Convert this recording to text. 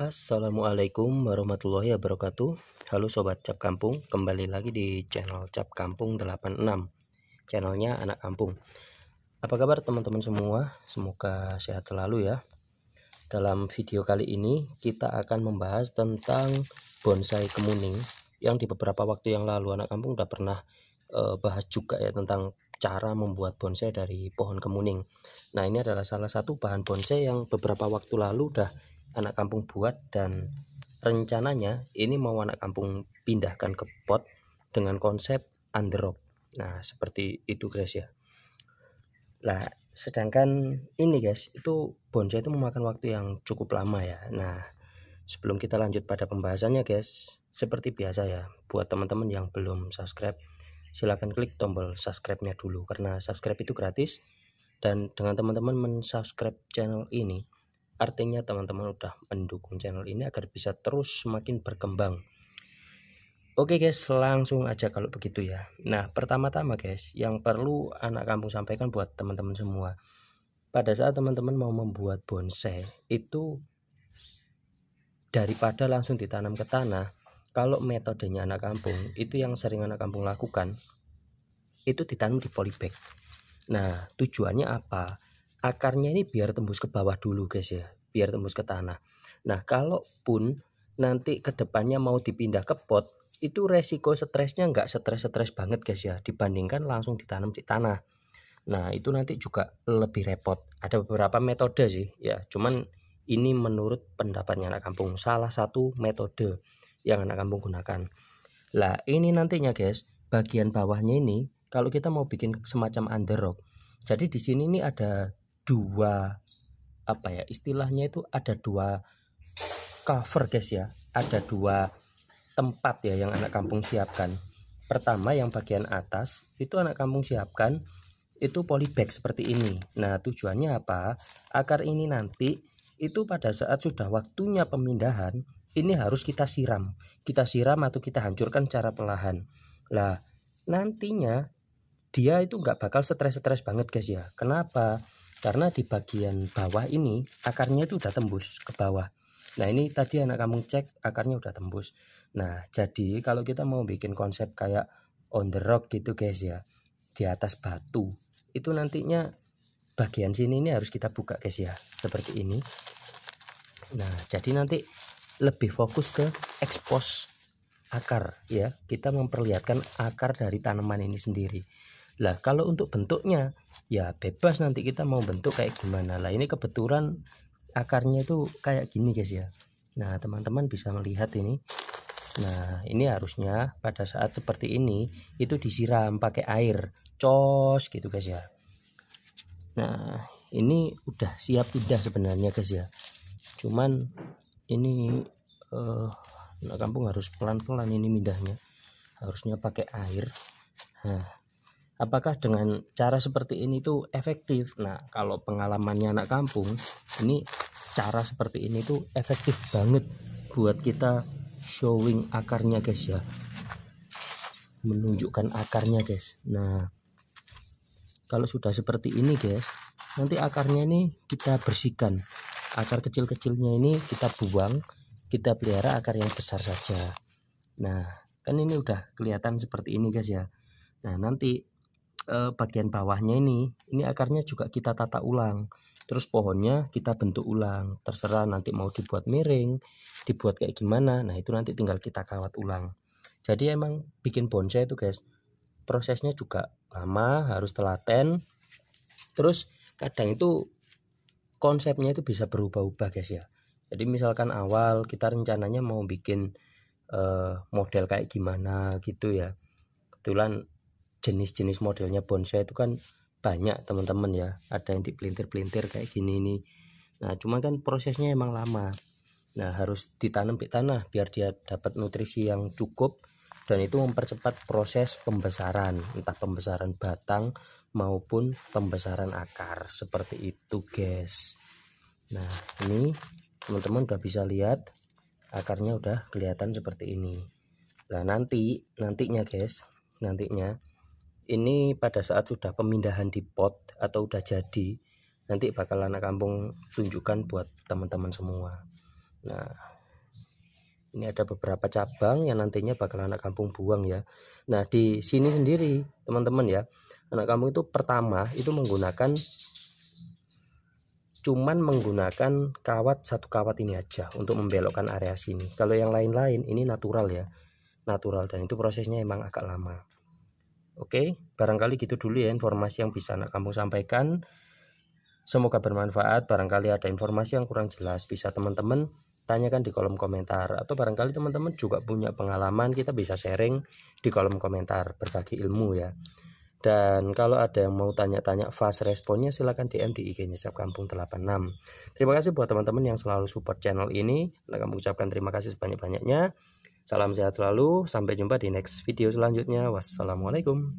Assalamualaikum warahmatullahi wabarakatuh Halo Sobat Cap Kampung Kembali lagi di channel Cap Kampung 86 Channelnya Anak Kampung Apa kabar teman-teman semua Semoga sehat selalu ya Dalam video kali ini Kita akan membahas tentang Bonsai kemuning Yang di beberapa waktu yang lalu Anak Kampung udah pernah eh, bahas juga ya Tentang cara membuat bonsai dari pohon kemuning Nah ini adalah salah satu bahan bonsai yang beberapa waktu lalu udah anak kampung buat dan rencananya ini mau anak kampung pindahkan ke pot dengan konsep underrock. Nah, seperti itu guys ya. Nah, sedangkan ini guys, itu bonsai itu memakan waktu yang cukup lama ya. Nah, sebelum kita lanjut pada pembahasannya guys, seperti biasa ya, buat teman-teman yang belum subscribe, silahkan klik tombol subscribe-nya dulu karena subscribe itu gratis dan dengan teman-teman mensubscribe channel ini artinya teman-teman udah mendukung channel ini agar bisa terus semakin berkembang Oke guys langsung aja kalau begitu ya Nah pertama-tama guys yang perlu anak kampung sampaikan buat teman-teman semua Pada saat teman-teman mau membuat bonsai itu daripada langsung ditanam ke tanah kalau metodenya anak kampung itu yang sering anak kampung lakukan itu ditanam di polybag nah tujuannya apa akarnya ini biar tembus ke bawah dulu guys ya biar tembus ke tanah nah kalaupun nanti kedepannya mau dipindah ke pot itu resiko stresnya nggak stres-stres banget guys ya dibandingkan langsung ditanam di tanah nah itu nanti juga lebih repot ada beberapa metode sih ya cuman ini menurut pendapatnya anak kampung salah satu metode yang anak kampung gunakan lah ini nantinya guys bagian bawahnya ini kalau kita mau bikin semacam under underrock jadi di sini ini ada dua apa ya istilahnya itu ada dua cover guys ya ada dua tempat ya yang anak kampung siapkan pertama yang bagian atas itu anak kampung siapkan itu polybag seperti ini nah tujuannya apa akar ini nanti itu pada saat sudah waktunya pemindahan ini harus kita siram kita siram atau kita hancurkan secara perlahan lah nantinya dia itu nggak bakal stres-stres banget guys ya kenapa karena di bagian bawah ini akarnya itu udah tembus ke bawah nah ini tadi anak kamu cek akarnya udah tembus nah jadi kalau kita mau bikin konsep kayak on the rock gitu guys ya di atas batu itu nantinya bagian sini ini harus kita buka guys ya seperti ini nah jadi nanti lebih fokus ke expose akar ya kita memperlihatkan akar dari tanaman ini sendiri lah kalau untuk bentuknya ya bebas nanti kita mau bentuk kayak gimana. Lah ini kebetulan akarnya itu kayak gini guys ya. Nah, teman-teman bisa melihat ini. Nah, ini harusnya pada saat seperti ini itu disiram pakai air. Cos gitu guys ya. Nah, ini udah siap tidak sebenarnya guys ya. Cuman ini eh uh, kampung harus pelan-pelan ini mindahnya. Harusnya pakai air. Nah, apakah dengan cara seperti ini itu efektif nah kalau pengalamannya anak kampung ini cara seperti ini itu efektif banget buat kita showing akarnya guys ya menunjukkan akarnya guys nah kalau sudah seperti ini guys nanti akarnya ini kita bersihkan akar kecil-kecilnya ini kita buang kita pelihara akar yang besar saja nah kan ini udah kelihatan seperti ini guys ya nah nanti eh, bagian bawahnya ini ini akarnya juga kita tata ulang terus pohonnya kita bentuk ulang terserah nanti mau dibuat miring dibuat kayak gimana nah itu nanti tinggal kita kawat ulang jadi emang bikin bonsai itu guys prosesnya juga lama harus telaten terus kadang itu konsepnya itu bisa berubah-ubah guys ya jadi misalkan awal kita rencananya mau bikin uh, model kayak gimana gitu ya kebetulan jenis-jenis modelnya bonsai itu kan banyak teman-teman ya ada yang dipelintir-pelintir kayak gini ini nah cuma kan prosesnya emang lama nah harus ditanam di tanah biar dia dapat nutrisi yang cukup dan itu mempercepat proses pembesaran entah pembesaran batang maupun pembesaran akar seperti itu guys nah ini teman-teman udah bisa lihat akarnya udah kelihatan seperti ini nah nanti nantinya guys nantinya ini pada saat sudah pemindahan di pot atau udah jadi nanti bakal anak kampung tunjukkan buat teman-teman semua nah ini ada beberapa cabang yang nantinya bakal anak kampung buang ya nah di sini sendiri teman-teman ya anak kampung itu pertama itu menggunakan cuman menggunakan kawat satu kawat ini aja untuk membelokkan area sini kalau yang lain-lain ini natural ya natural dan itu prosesnya emang agak lama Oke, barangkali gitu dulu ya informasi yang bisa anak kampung sampaikan. Semoga bermanfaat, barangkali ada informasi yang kurang jelas bisa teman-teman tanyakan di kolom komentar atau barangkali teman-teman juga punya pengalaman kita bisa sharing di kolom komentar berbagi ilmu ya dan kalau ada yang mau tanya-tanya fast responnya silahkan DM di IG-nya Cap Kampung 86 terima kasih buat teman-teman yang selalu support channel ini akan mengucapkan terima kasih sebanyak-banyaknya Salam sehat selalu, sampai jumpa di next video selanjutnya. Wassalamualaikum.